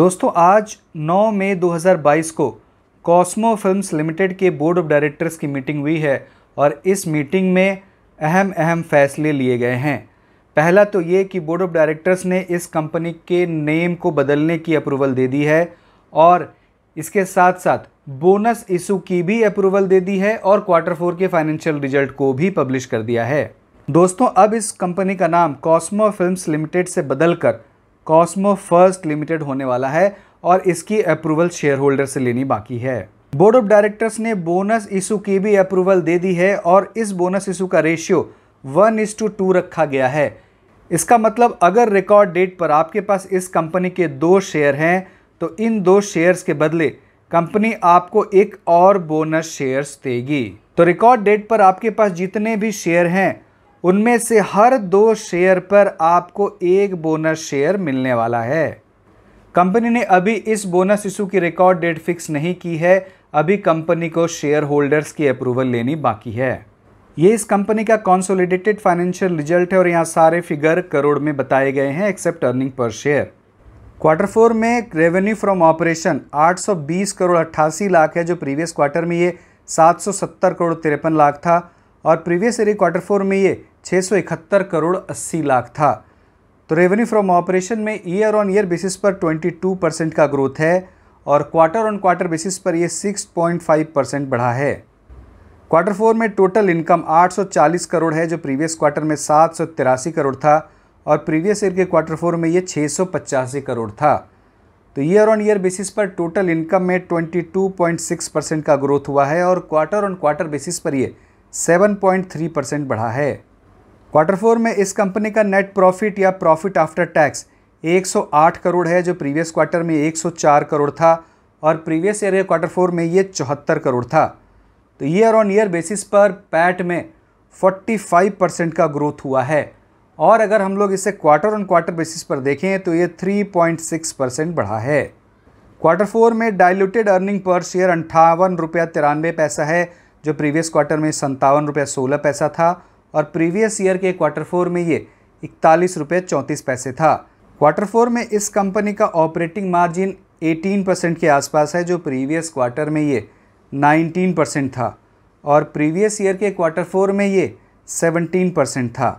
दोस्तों आज 9 मई 2022 को कॉस्मो फिल्म्स लिमिटेड के बोर्ड ऑफ डायरेक्टर्स की मीटिंग हुई है और इस मीटिंग में अहम अहम फैसले लिए गए हैं पहला तो ये कि बोर्ड ऑफ डायरेक्टर्स ने इस कंपनी के नेम को बदलने की अप्रूवल दे दी है और इसके साथ साथ बोनस इशू की भी अप्रूवल दे दी है और क्वार्टर फोर के फाइनेंशियल रिजल्ट को भी पब्लिश कर दिया है दोस्तों अब इस कंपनी का नाम कॉस्मो फिल्म्स लिमिटेड से बदलकर कॉस्मो फर्स्ट लिमिटेड होने वाला है और इसकी अप्रूवल शेयर होल्डर से लेनी बाकी है बोर्ड ऑफ डायरेक्टर्स ने बोनस इशू की भी अप्रूवल दे दी है और इस बोनस इशू का ratio one is to two रखा गया है इसका मतलब अगर रिकॉर्ड डेट पर आपके पास इस कंपनी के दो शेयर हैं तो इन दो शेयर्स के बदले कंपनी आपको एक और बोनस शेयर्स देगी तो रिकॉर्ड डेट पर आपके पास जितने भी शेयर हैं उनमें से हर दो शेयर पर आपको एक बोनस शेयर मिलने वाला है कंपनी ने अभी इस बोनस इशू की रिकॉर्ड डेट फिक्स नहीं की है अभी कंपनी को शेयर होल्डर्स की अप्रूवल लेनी बाकी है ये इस कंपनी का कॉन्सोलिडेटेड फाइनेंशियल रिजल्ट है और यहाँ सारे फिगर करोड़ में बताए गए हैं except earning per share quarter four में रेवेन्यू फ्रॉम ऑपरेशन 820 करोड़ अट्ठासी लाख है जो प्रीवियस क्वार्टर में ये 770 करोड़ तिरपन लाख था और प्रीवियस ईयर क्वार्टर फोर में ये छः करोड़ 80 लाख था तो रेवेन्यू फ्रॉम ऑपरेशन में ईयर ऑन ईयर बेसिस पर 22 परसेंट का ग्रोथ है और क्वार्टर ऑन क्वार्टर बेसिस पर यह 6.5 परसेंट बढ़ा है क्वार्टर फोर में टोटल इनकम 840 करोड़ है जो प्रीवियस क्वार्टर में सात करोड़ था और प्रीवियस ईयर के क्वार्टर फोर में ये छः करोड़ था तो ईयर ऑन ईयर बेसिस पर टोटल इनकम में 22.6 परसेंट का ग्रोथ हुआ है और क्वार्टर ऑन क्वार्टर बेसिस पर ये 7.3 परसेंट बढ़ा है क्वार्टर फोर में इस कंपनी का नेट प्रॉफिट या प्रॉफिट आफ्टर टैक्स 108 करोड़ है जो प्रीवियस क्वार्टर में 104 करोड़ था और प्रीवियस ईयर के क्वार्टर फोर में ये चौहत्तर करोड़ था तो ईयर ऑन ईयर बेसिस पर पैट में 45 परसेंट का ग्रोथ हुआ है और अगर हम लोग इसे क्वार्टर ऑन क्वार्टर बेसिस पर देखें तो ये 3.6 परसेंट बढ़ा है क्वार्टर फोर में डायलूटेड अर्निंग पर शेयर अंठावन रुपया तिरानवे पैसा है जो प्रीवियस क्वार्टर में संतावन रुपया सोलह पैसा था और प्रीवियस ईयर के क्वार्टर फोर में ये इकतालीस रुपये चौंतीस पैसे था क्वार्टर फोर में इस कंपनी का ऑपरेटिंग मार्जिन 18 परसेंट के आसपास है जो प्रीवियस क्वार्टर में ये 19 परसेंट था और प्रीवियस ईयर के क्वार्टर फोर में ये 17 परसेंट था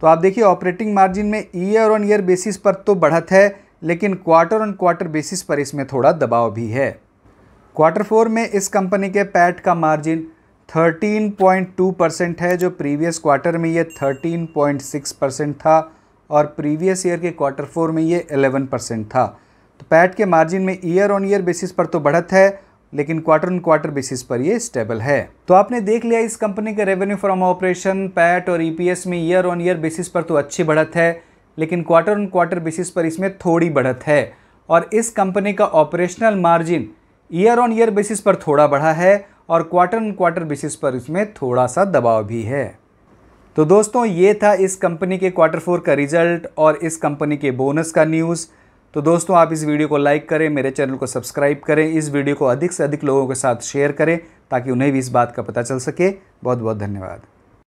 तो आप देखिए ऑपरेटिंग मार्जिन में ईयर ऑन ईयर बेसिस पर तो बढ़त है लेकिन क्वार्टर ऑन क्वार्टर बेसिस पर इसमें थोड़ा दबाव भी है क्वार्टर फोर में इस कंपनी के पैट का मार्जिन 13.2 परसेंट है जो प्रीवियस क्वार्टर में ये 13.6 परसेंट था और प्रीवियस ईयर के क्वार्टर फोर में ये 11 परसेंट था तो पैट के मार्जिन में ईयर ऑन ईयर बेसिस पर तो बढ़त है लेकिन क्वार्टर ऑन क्वार्टर बेसिस पर ये स्टेबल है तो आपने देख लिया इस कंपनी के रेवेन्यू फ्रॉम ऑपरेशन पैट और ई e में ईयर ऑन ईयर बेसिस पर तो अच्छी बढ़त है लेकिन क्वार्टर ऑन क्वार्टर बेसिस पर इसमें थोड़ी बढ़त है और इस कंपनी का operational margin year on year basis पर थोड़ा बढ़ा है और क्वार्टर एंड क्वार्टर बेसिस पर इसमें थोड़ा सा दबाव भी है तो दोस्तों ये था इस कंपनी के क्वार्टर फोर का रिजल्ट और इस कंपनी के बोनस का न्यूज़ तो दोस्तों आप इस वीडियो को लाइक करें मेरे चैनल को सब्सक्राइब करें इस वीडियो को अधिक से अधिक लोगों के साथ शेयर करें ताकि उन्हें भी इस बात का पता चल सके बहुत बहुत धन्यवाद